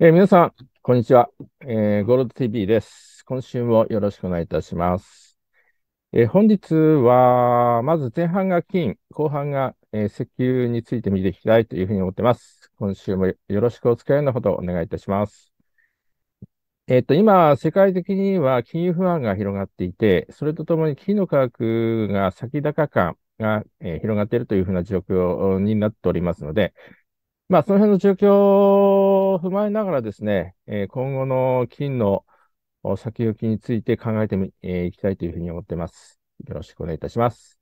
えー、皆さん、こんにちは、えー、ゴールド TV です。今週もよろしくお願いいたします。えー、本日は、まず前半が金、後半が、え石油について見ていきたいというふうに思ってます。今週もよろしくお付き合いのほどお願いいたします。えっ、と、今、世界的には金融不安が広がっていて、それとともに金の価格が先高感が、え広がっているというふうな状況になっておりますので、まあ、その辺の状況を踏まえながらですね、え今後の金の先行きについて考えてみ、えいきたいというふうに思っています。よろしくお願いいたします。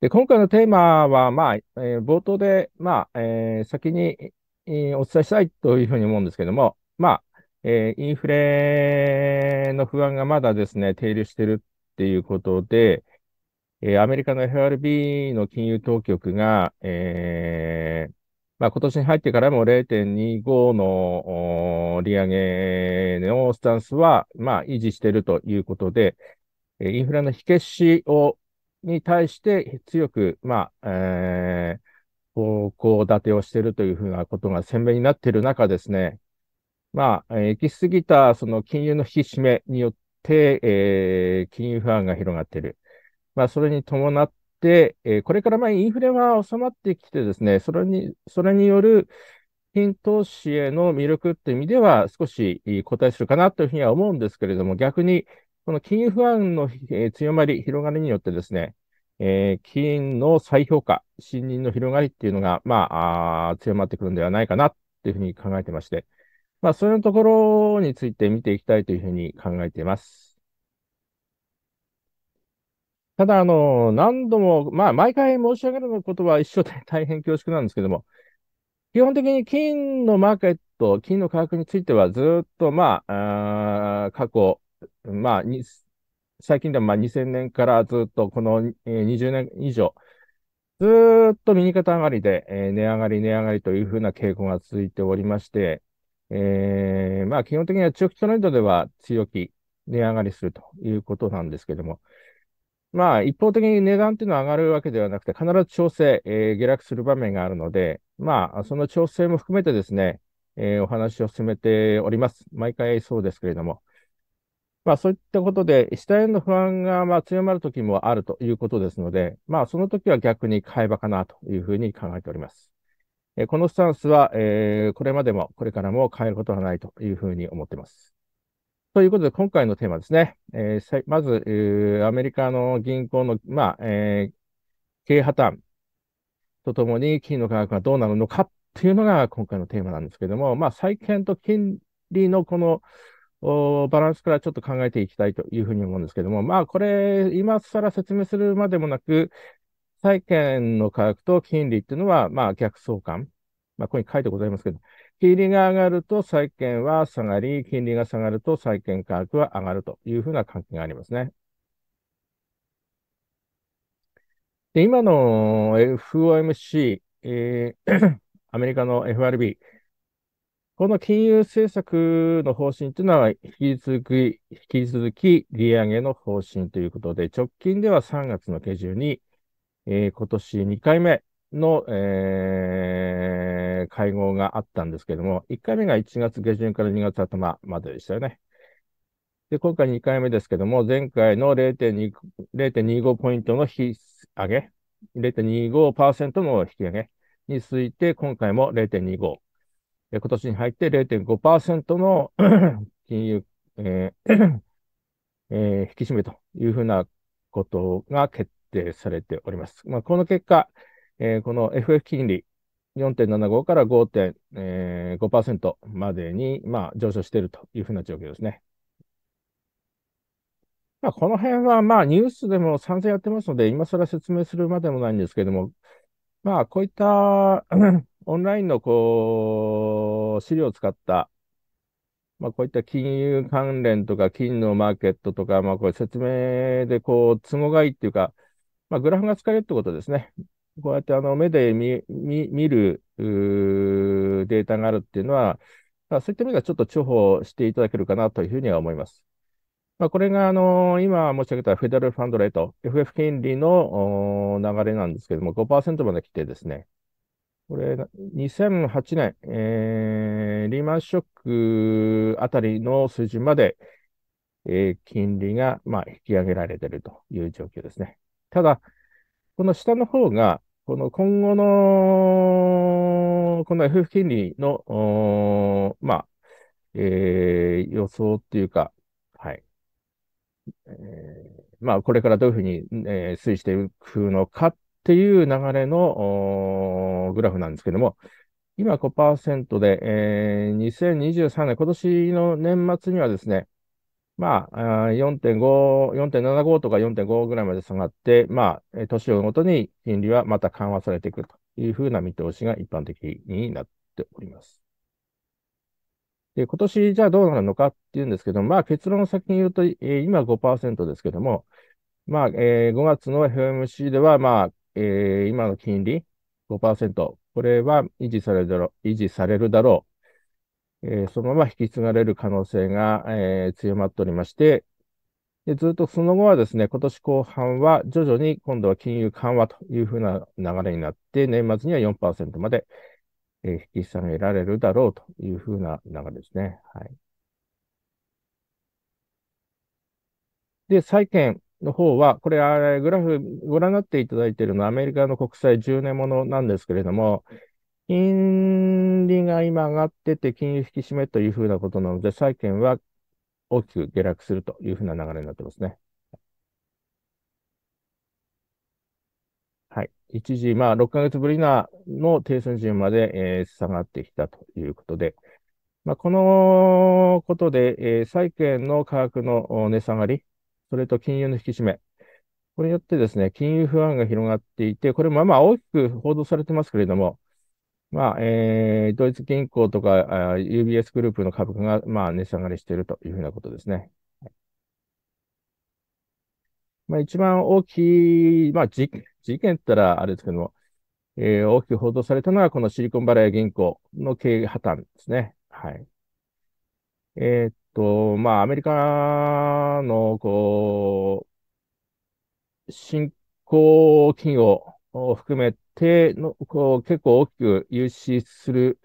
で今回のテーマは、まあえー、冒頭で、まあえー、先に、えー、お伝えしたいというふうに思うんですけども、まあえインフレの不安がまだですね、停留してるっていうことで、えアメリカの FRB の金融当局が、えーまあ、今年に入ってからも0.25の利上げのスタンスは、まあ、維持しているということで、インフラの火消しをに対して強く、まあ、えー、方向立てをしているというふうなことが鮮明になっている中ですね、まあ、行き過ぎたその金融の引き締めによって、えー、金融不安が広がっている。まあ、それに伴っ、えー、これからまあインフレは収まってきてですね、それに、それによる金投資への魅力っていう意味では少し後退するかなというふうには思うんですけれども、逆にこの金融不安の強まり、広がりによってですね、えー、金の再評価、信任の広がりっていうのが、まあ、あ強まってくるんではないかなというふうに考えてまして、まあ、そのところについて見ていきたいというふうに考えています。ただ、あの、何度も、まあ、毎回申し上げることは一緒で 大変恐縮なんですけども、基本的に金のマーケット、金の価格についてはずっと、まあ、あ過去、まあ、最近でもまあ2000年からずっとこの20年以上、ずっと右肩上がりで、えー、値上がり、値上がりというふうな傾向が続いておりまして、えー、まあ基本的には中期トレンドでは強気、値上がりするということなんですけども、まあ、一方的に値段っていうのは上がるわけではなくて、必ず調整、えー、下落する場面があるので、まあ、その調整も含めてですね、えー、お話を進めております。毎回そうですけれども。まあ、そういったことで、下への不安がまあ強まる時もあるということですので、まあ、その時は逆に買えばかなというふうに考えております。えー、このスタンスは、えー、これまでもこれからも変えることはないというふうに思っています。ということで、今回のテーマですね。えー、まず、えー、アメリカの銀行の、まあ、えー、経営破綻とともに金の価格がどうなるのかっていうのが今回のテーマなんですけども、まあ、債券と金利のこのバランスからちょっと考えていきたいというふうに思うんですけども、まあ、これ、今更説明するまでもなく、債券の価格と金利っていうのは、まあ、逆相関。まあ、ここに書いてございますけど、金利が上がると債券は下がり、金利が下がると債券価格は上がるというふうな関係がありますね。で今の FOMC、えー アメリカの FRB、この金融政策の方針というのは引き続き、引き続き利上げの方針ということで、直近では3月の下旬に、えー、今年2回目の、えー会合があったんですけども、1回目が1月下旬から2月頭まででしたよね。で、今回2回目ですけども、前回の0.25ポイントの引き上げ、0.25%の引き上げについて、今回も0.25。今年に入って0.5%の 金融、えー えー、引き締めというふうなことが決定されております。まあ、この結果、えー、この FF 金利4.75から5.5%までに、まあ、上昇しているというふうな状況ですね。まあ、この辺は、まあ、ニュースでも散々やってますので、今更説明するまでもないんですけれども、まあ、こういった オンラインのこう資料を使った、まあ、こういった金融関連とか、金のマーケットとか、まあ、これ説明でこう都合がいいっていうか、まあ、グラフが使えるってことですね。こうやってあの目で見見るデータがあるっていうのは、まあ、そういった意味ではちょっと重宝していただけるかなというふうには思います。まあ、これが、あの今申し上げたフェデラルファンドレート、FF 金利の流れなんですけれども、5%まで来てですね、これ、2008年、えー、リーマンショックあたりの水準まで、えー、金利が、まあ、引き上げられているという状況ですね。ただ、この下の方が、この今後の、この FF 金利の、まあ、えー、予想っていうか、はい。えー、まあ、これからどういうふうに、えー、推移していくのかっていう流れのグラフなんですけども、今5%で、えー、2023年、今年の年末にはですね、まあ、4.5、4.75とか4.5ぐらいまで下がって、まあ、年をごとに金利はまた緩和されていくというふうな見通しが一般的になっております。で、今年じゃあどうなるのかっていうんですけど、まあ結論を先に言うと、えー、今5%ですけども、まあ、えー、5月の FMC では、まあ、えー、今の金利5%、これは維持されるだろう、維持されるだろえそのまま引き継がれる可能性が、え強まっておりまして、でずっとその後はですね、今年後半は徐々に今度は金融緩和というふうな流れになって、年末には4%まで、え引き下げられるだろうというふうな流れですね。はい。で、債券の方は、これ、グラフご覧になっていただいているのはアメリカの国債10年ものなんですけれども、金利が今上がってて、金融引き締めというふうなことなので、債券は大きく下落するというふうな流れになってますね。はい。一時、まあ、6ヶ月ぶりなの低水準まで、えー、下がってきたということで、まあ、このことで、えー、債券の価格の値下がり、それと金融の引き締め、これによってですね、金融不安が広がっていて、これもまあ大きく報道されてますけれども、まあえー、ドイツ銀行とかあ UBS グループの株価が、まあ、値下がりしているというふうなことですね。まあ、一番大きい、まあ事、事件ったらあれですけども、えー、大きく報道されたのは、このシリコンバレー銀行の経営破綻ですね。はい。えー、っと、まあ、アメリカの、こう、新興企業を含め定の、こう、結構大きく融資する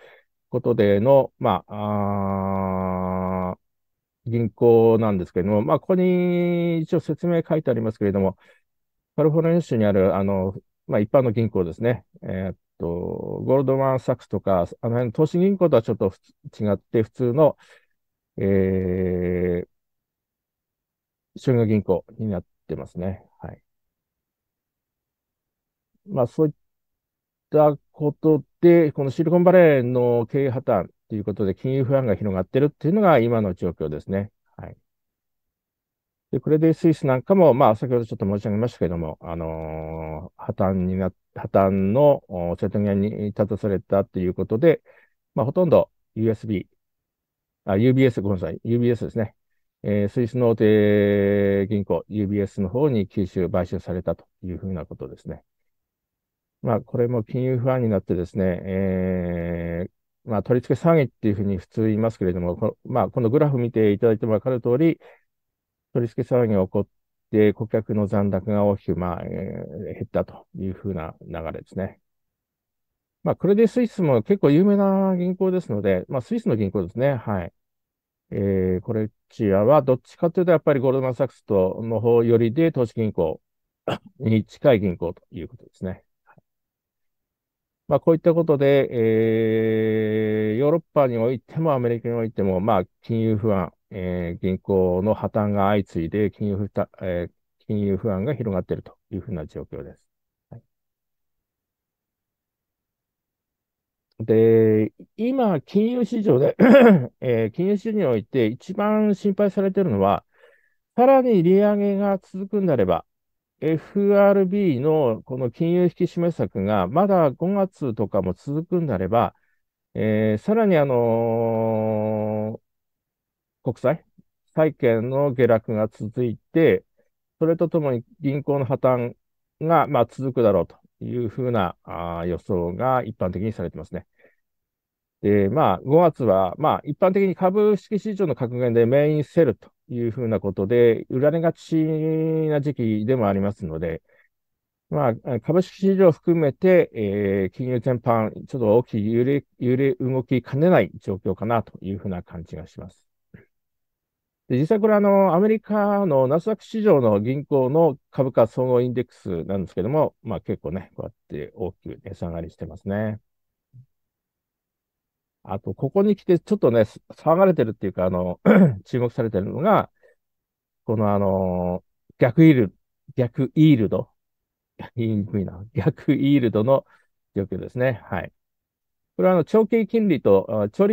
ことでの、まあ、あ銀行なんですけれども、まあ、ここに一応説明書いてありますけれども、カルフォルニア州にある、あの、まあ、一般の銀行ですね。えー、っと、ゴールドマン・サックスとか、あの辺の投資銀行とはちょっと違って、普通の、えー、商業銀行になってますね。はい。まあ、そういったことで、このシリコンバレーの経営破綻ということで、金融不安が広がってるっていうのが今の状況ですね。はい。で、これでスイスなんかも、まあ、先ほどちょっと申し上げましたけれども、あのー、破綻にな、破綻の瀬戸際に立たされたということで、まあ、ほとんど USB、あ、UBS、ごめんなさい、UBS ですね。えー、スイスの大手銀行、UBS の方に吸収、買収されたというふうなことですね。まあ、これも金融不安になってですね、えー、まあ、取り付け騒ぎっていうふうに普通言いますけれども、こまあ、このグラフ見ていただいても分かる通り、取り付け騒ぎが起こって、顧客の残高が大きく、まあえー、減ったというふうな流れですね。まあ、クレディ・スイスも結構有名な銀行ですので、まあ、スイスの銀行ですね。はい。えー、これ、チアはどっちかというと、やっぱりゴールドマン・サックスとの方よりで、投資銀行に近い銀行ということですね。まあ、こういったことで、えー、ヨーロッパにおいてもアメリカにおいても、まあ、金融不安、えー、銀行の破綻が相次いで金融不た、えー、金融不安が広がっているというふうな状況です。で、今、金融市場で えー、金融市場において一番心配されているのは、さらに利上げが続くんであれば、FRB のこの金融引き締め策がまだ5月とかも続くんだれば、えー、さらにあのー、国債、債券の下落が続いて、それとともに銀行の破綻が、まあ、続くだろうというふうなあ予想が一般的にされてますね。で、まあ、5月は、まあ、一般的に株式市場の格言でメインセルというふうなことで、売られがちな時期でもありますので、まあ、株式市場含めて、えー、金融全般、ちょっと大きい揺れ、揺れ動きかねない状況かなというふうな感じがします。で実際これあの、アメリカのナスダック市場の銀行の株価総合インデックスなんですけども、まあ結構ね、こうやって大きく値下がりしてますね。あと、ここに来て、ちょっとね、騒がれてるっていうか、あの、注目されてるのが、このあの逆イール、逆イールド。言いにくいな。逆イールドの状況ですね。はい。これはあの、長期金利と、長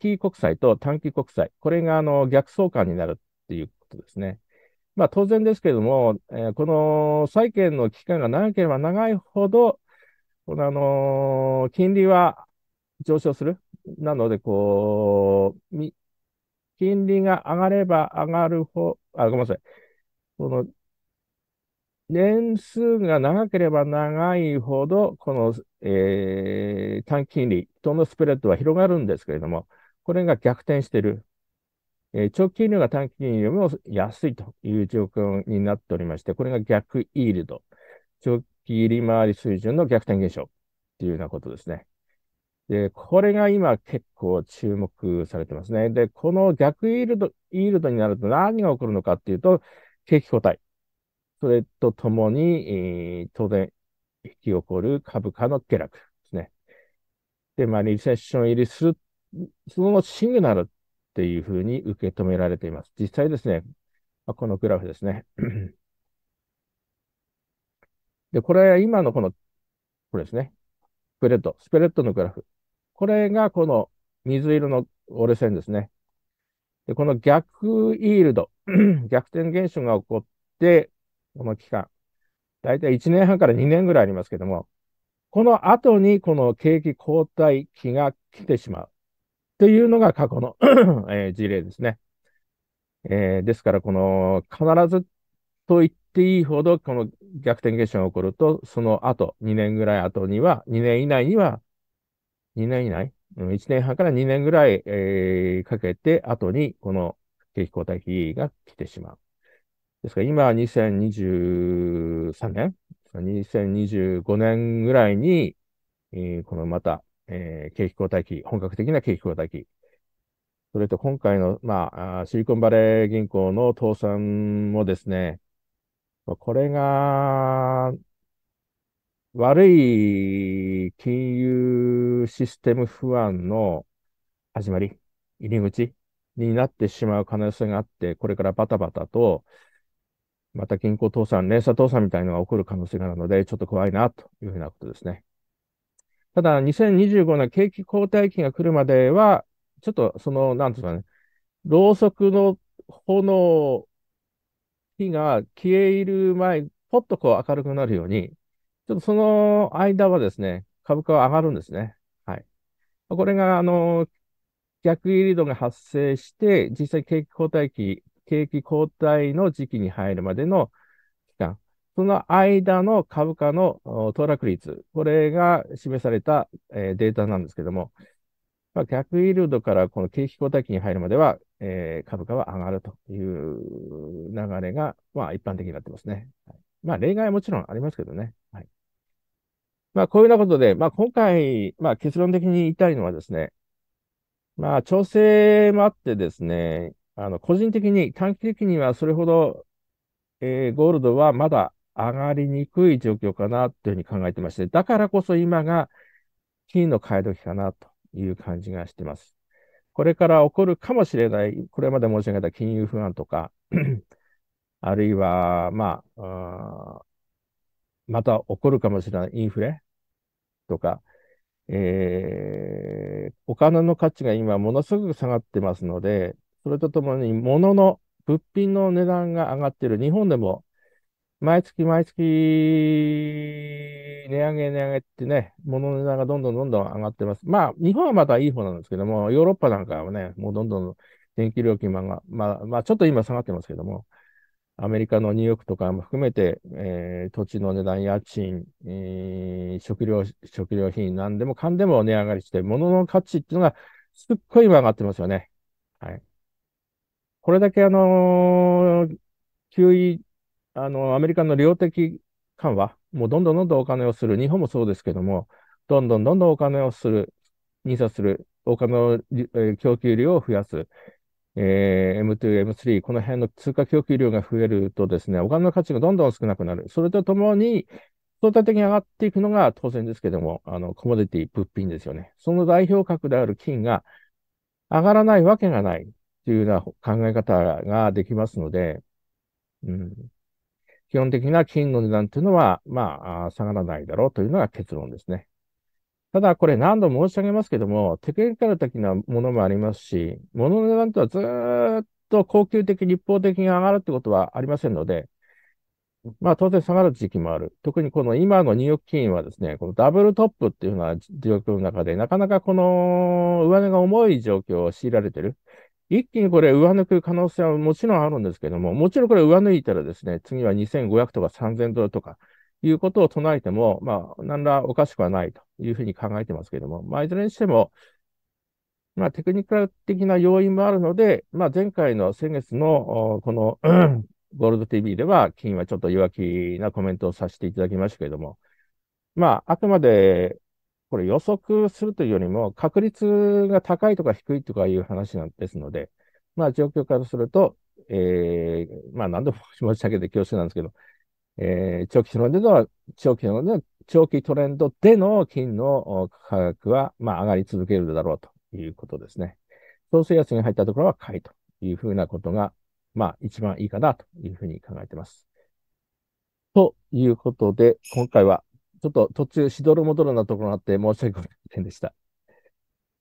期国債と短期国債。これがあの、逆相関になるっていうことですね。まあ当然ですけれども、えー、この債券の期間が長ければ長いほど、このあのー、金利は上昇する。なので、こう、み、金利が上がれば上がるほ、あ、ごめんなさい。この、年数が長ければ長いほど、この、えー、短期金利とのスプレッドは広がるんですけれども、これが逆転している。えー、長期金利が短期金利よりも安いという状況になっておりまして、これが逆イールド。長期利回り水準の逆転現象っていうようなことですね。で、これが今結構注目されてますね。で、この逆イールド、イールドになると何が起こるのかっていうと、景気後退。それとともに、えー、当然、引き起こる株価の下落ですね。で、まあ、リセッション入りする、そのシグナルっていうふうに受け止められています。実際ですね、まこのグラフですね。で、これ、は今のこの、これですね。スプレッド、スプレッドのグラフ。これがこの水色の折れ線ですね。で、この逆イールド、逆転現象が起こって、この期間、だいたい1年半から2年ぐらいありますけども、この後にこの景気後退期が来てしまうというのが過去の えー、事例ですね。えー、ですから、この必ずと言っていいほど、この逆転現象が起こると、その後、2年ぐらい後には、2年以内には、2年以内、1年半から2年ぐらい、えー、かけて、後にこの景気後退期が来てしまう。ですから今、は2023年、2025年ぐらいに、えー、このまた、えー、景気後退期、本格的な景気後退期。それと今回の、まあ、シリコンバレー銀行の倒産もですね、これが、悪い金融システム不安の始まり、入り口になってしまう可能性があって、これからバタバタと、また銀行倒産、連鎖倒産みたいなのが起こる可能性があるので、ちょっと怖いなというふうなことですね。ただ、2025年景気後退期が来るまでは、ちょっとその、なんですかね、ろうそくの炎、火が消える前、ぽっとこう明るくなるように、ちょっとその間はですね、株価は上がるんですね。はい。これが、あの、逆リードが発生して、実際景気後退期、景気後退の時期に入るまでの期間、その間の株価の騰落率、これが示された、えー、データなんですけども、まあ、逆イールドからこの景気後退期に入るまでは、えー、株価は上がるという流れが、まあ、一般的になってますね。はい、まあ、例外はもちろんありますけどね。はいまあ、こういうようなことで、まあ、今回、まあ、結論的に言いたいのはですね、まあ、調整もあってですね、あの、個人的に、短期的にはそれほど、えー、ゴールドはまだ上がりにくい状況かなというふうに考えてまして、だからこそ今が金の買い時かなという感じがしてます。これから起こるかもしれない、これまで申し上げた金融不安とか、あるいは、まあ、あまた起こるかもしれないインフレ、とか、えー、お金の価値が今ものすごく下がってますので、それとともに物の、物品の値段が上がっている。日本でも毎月毎月値上げ値上げってね、物の値段がどんどんどんどん上がってます。まあ、日本はまだいい方なんですけども、ヨーロッパなんかはね、もうどんどん電気料金が、まあ、まあ、ちょっと今下がってますけども、アメリカのニューヨークとかも含めて、えー、土地の値段、家賃、えー、食料、食料品、なんでもかんでも値上がりして、物の価値っていうのがすっごい今上がってますよね。はい。これだけあのー、給油、あのー、アメリカの量的緩和、もうどんどんどんどんお金をする、日本もそうですけども、どんどんどんどんお金をする、認査する、お金の、えー、供給量を増やす。えー、M2、M3、この辺の通貨供給量が増えるとですね、お金の価値がどんどん少なくなる。それとともに、相対的に上がっていくのが当然ですけども、あの、コモディティ、物品ですよね。その代表格である金が上がらないわけがないというような考え方ができますので、うん、基本的な金の値段というのは、まあ、下がらないだろうというのが結論ですね。ただこれ何度も申し上げますけども、テクニカル的なものもありますし、物の値段とはずっと恒久的、立法的に上がるってことはありませんので、まあ当然下がる時期もある。特にこの今のニューヨーク金はですね、このダブルトップっていうような状況の中で、なかなかこの上値が重い状況を強いられてる。一気にこれ上抜く可能性はもちろんあるんですけども、もちろんこれ上抜いたらですね、次は2500とか3000ドルとか、いうことを唱えても、まあ、何らおかしくはないというふうに考えてますけれども、まあ、いずれにしても、まあ、テクニカル的な要因もあるので、まあ、前回の先月の、この、ゴールド TV では、金はちょっと弱気なコメントをさせていただきましたけれども、まあ、あくまで、これ予測するというよりも、確率が高いとか低いとかいう話なんですので、まあ、状況からすると、ええー、まあ、何度も申し上げて恐縮なんですけど、えー、長期トレンドでは、長期トレンドで長期トレンドでの金の価格は、まあ、上がり続けるだろうということですね。調整安に入ったところは買いというふうなことが、まあ、一番いいかなというふうに考えています。ということで、今回は、ちょっと途中しどるもどるなところがあって申し訳ございませんでした。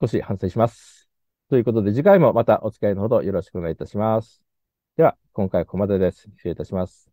少し反省します。ということで、次回もまたお付き合いのほどよろしくお願いいたします。では、今回はここまでです。失礼いたします。